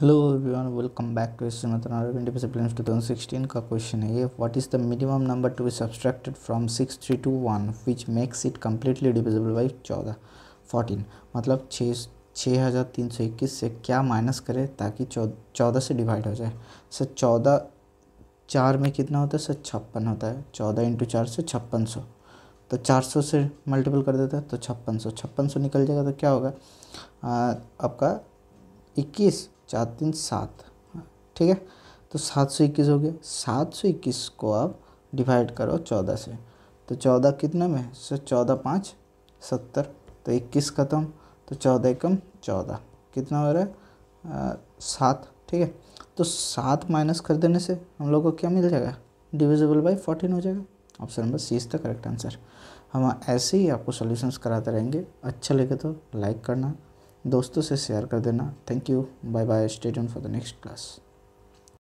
hello everyone welcome back to discipline 2016 का question है ये what is the minimum number to be subtracted from six three two one which makes it completely divisible by चौदह fourteen मतलब छः छः हज़ार तीन सौ इक्कीस से क्या माइनस करें ताकि चौदह से डिवाइड हो जाए सर चौदह चार में कितना होता है सर छप्पन होता है चौदह इंटू चार से छप्पन सौ तो चार सौ से मल्टीपल कर देता है तो छप्पन सौ छप्पन सौ निकल जाएगा तो क्या होगा आ, आपका इक्कीस चार तीन सात ठीक है तो सात सौ इक्कीस हो गया सात सौ इक्कीस को आप डिवाइड करो चौदह से तो चौदह कितने में सो चौदह पाँच सत्तर तो इक्कीस खत्म तो चौदह कम चौदह कितना हो रहा है सात ठीक है तो सात माइनस कर देने से हम लोग को क्या मिल जाएगा डिविजिबल बाई फोर्टीन हो जाएगा option number C is the correct answer हम ऐसे ही आपको सॉल्यूशंस कराते रहेंगे अच्छा लगे तो लाइक करना दोस्तों से शेयर कर देना thank you bye bye stay for the next class